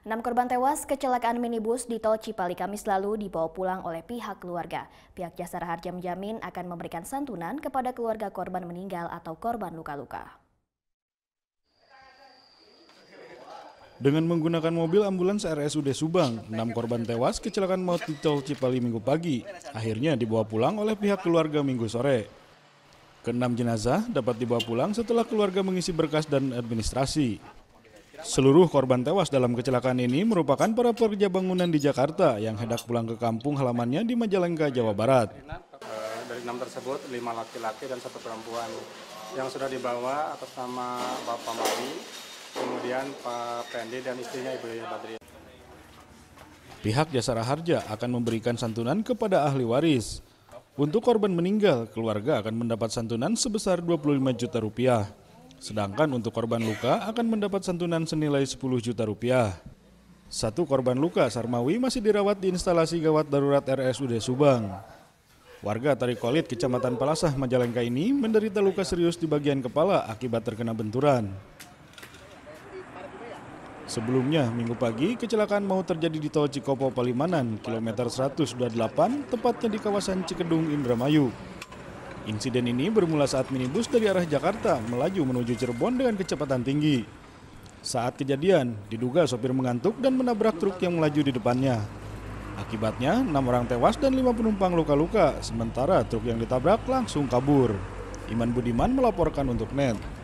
Enam korban tewas kecelakaan minibus di Tol Cipali Kamis lalu dibawa pulang oleh pihak keluarga. Pihak Jasa Harja menjamin akan memberikan santunan kepada keluarga korban meninggal atau korban luka-luka. Dengan menggunakan mobil ambulans RSUD Subang, enam korban tewas kecelakaan maut di Tol Cipali minggu pagi. Akhirnya dibawa pulang oleh pihak keluarga minggu sore. Keenam jenazah dapat dibawa pulang setelah keluarga mengisi berkas dan administrasi. Seluruh korban tewas dalam kecelakaan ini merupakan para pekerja bangunan di Jakarta yang hendak pulang ke kampung halamannya di Majalengka, Jawa Barat. Eh, dari enam tersebut, lima laki-laki dan satu perempuan yang sudah dibawa atas nama Bapak Mali, kemudian Pak Pendi dan istrinya Ibu Yaya Badri. Pihak Jasara Harja akan memberikan santunan kepada ahli waris. Untuk korban meninggal, keluarga akan mendapat santunan sebesar 25 juta rupiah. Sedangkan untuk korban luka akan mendapat santunan senilai 10 juta rupiah. Satu korban luka, Sarmawi, masih dirawat di instalasi gawat darurat RSUD Subang. Warga Tarikolit, Kecamatan Palasah, Majalengka ini menderita luka serius di bagian kepala akibat terkena benturan. Sebelumnya, minggu pagi, kecelakaan mau terjadi di tol Cikopo Palimanan, kilometer 128, tepatnya di kawasan Cikedung, Indramayu. Insiden ini bermula saat minibus dari arah Jakarta melaju menuju Cirebon dengan kecepatan tinggi. Saat kejadian, diduga sopir mengantuk dan menabrak truk yang melaju di depannya. Akibatnya, enam orang tewas dan lima penumpang luka-luka, sementara truk yang ditabrak langsung kabur. Iman Budiman melaporkan untuk NET.